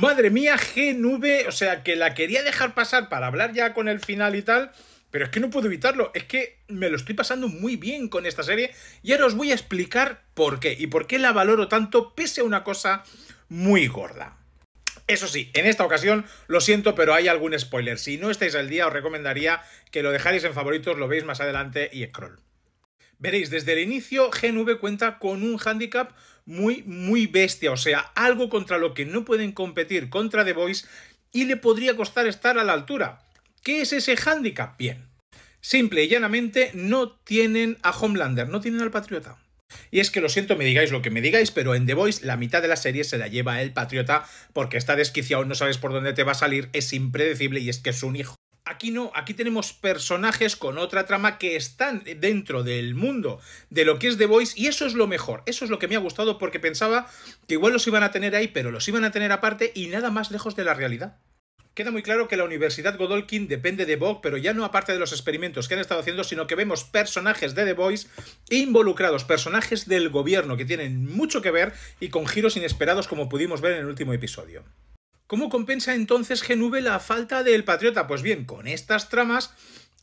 Madre mía, Nube, o sea, que la quería dejar pasar para hablar ya con el final y tal, pero es que no puedo evitarlo, es que me lo estoy pasando muy bien con esta serie y ahora os voy a explicar por qué y por qué la valoro tanto pese a una cosa muy gorda. Eso sí, en esta ocasión lo siento, pero hay algún spoiler. Si no estáis al día, os recomendaría que lo dejáis en favoritos, lo veis más adelante y scroll. Veréis, desde el inicio GNV cuenta con un handicap muy, muy bestia, o sea, algo contra lo que no pueden competir contra The Voice y le podría costar estar a la altura. ¿Qué es ese handicap? Bien. Simple y llanamente no tienen a Homelander, no tienen al Patriota. Y es que lo siento, me digáis lo que me digáis, pero en The Voice la mitad de la serie se la lleva el Patriota porque está desquiciado, no sabes por dónde te va a salir, es impredecible y es que es un hijo Aquí no, aquí tenemos personajes con otra trama que están dentro del mundo de lo que es The Voice y eso es lo mejor, eso es lo que me ha gustado porque pensaba que igual los iban a tener ahí, pero los iban a tener aparte y nada más lejos de la realidad. Queda muy claro que la Universidad Godolkin depende de Vogue, pero ya no aparte de los experimentos que han estado haciendo, sino que vemos personajes de The Voice involucrados, personajes del gobierno que tienen mucho que ver y con giros inesperados como pudimos ver en el último episodio. ¿Cómo compensa entonces Genuve la falta del Patriota? Pues bien, con estas tramas,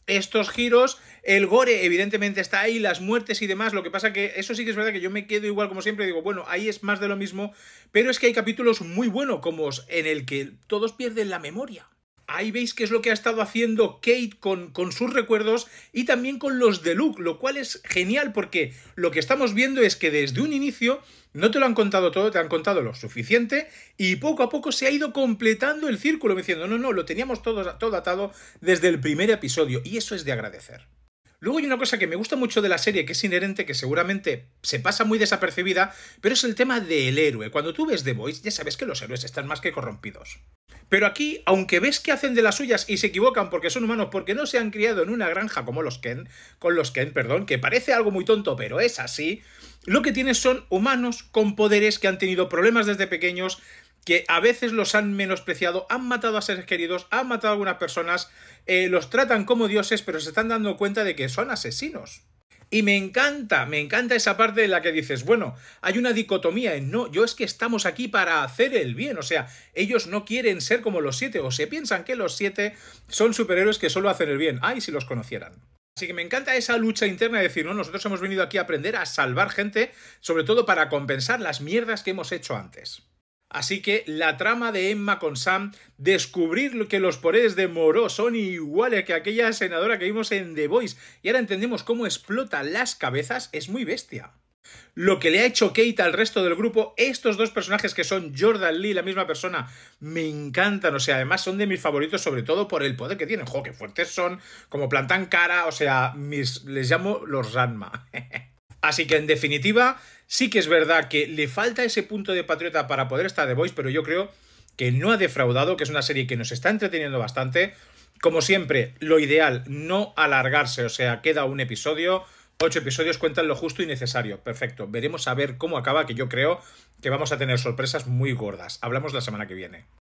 estos giros, el gore evidentemente está ahí, las muertes y demás, lo que pasa que eso sí que es verdad que yo me quedo igual como siempre, digo, bueno, ahí es más de lo mismo, pero es que hay capítulos muy buenos, como en el que todos pierden la memoria. Ahí veis qué es lo que ha estado haciendo Kate con, con, sus recuerdos y también con los de Luke, lo cual es genial porque lo que estamos viendo es que desde un inicio no te lo han contado todo, te han contado lo suficiente y poco a poco se ha ido completando el círculo diciendo, no, no, lo teníamos todo, todo atado desde el primer episodio y eso es de agradecer. Luego hay una cosa que me gusta mucho de la serie, que es inherente, que seguramente se pasa muy desapercibida, pero es el tema del héroe. Cuando tú ves The Voice, ya sabes que los héroes están más que corrompidos. Pero aquí, aunque ves que hacen de las suyas y se equivocan porque son humanos, porque no se han criado en una granja como los Ken, con los Ken, perdón, que parece algo muy tonto, pero es así, lo que tienes son humanos con poderes que han tenido problemas desde pequeños, que a veces los han menospreciado, han matado a seres queridos, han matado a algunas personas, eh, los tratan como dioses, pero se están dando cuenta de que son asesinos. Y me encanta, me encanta esa parte en la que dices, bueno, hay una dicotomía en no, yo es que estamos aquí para hacer el bien, o sea, ellos no quieren ser como los siete, o se piensan que los siete son superhéroes que solo hacen el bien. Ay, si los conocieran. Así que me encanta esa lucha interna de decir, no, nosotros hemos venido aquí a aprender a salvar gente, sobre todo para compensar las mierdas que hemos hecho antes. Así que la trama de Emma con Sam, descubrir que los poderes de Moreau son iguales que aquella senadora que vimos en The Voice y ahora entendemos cómo explota las cabezas, es muy bestia. Lo que le ha hecho Kate al resto del grupo, estos dos personajes que son Jordan Lee, la misma persona, me encantan. O sea, además son de mis favoritos, sobre todo por el poder que tienen. ¡Jo, qué fuertes son! Como plantan cara, o sea, mis, les llamo los Ranma. Así que en definitiva, Sí que es verdad que le falta ese punto de patriota para poder estar de Voice, pero yo creo que no ha defraudado, que es una serie que nos está entreteniendo bastante. Como siempre, lo ideal, no alargarse, o sea, queda un episodio, ocho episodios cuentan lo justo y necesario. Perfecto, veremos a ver cómo acaba, que yo creo que vamos a tener sorpresas muy gordas. Hablamos la semana que viene.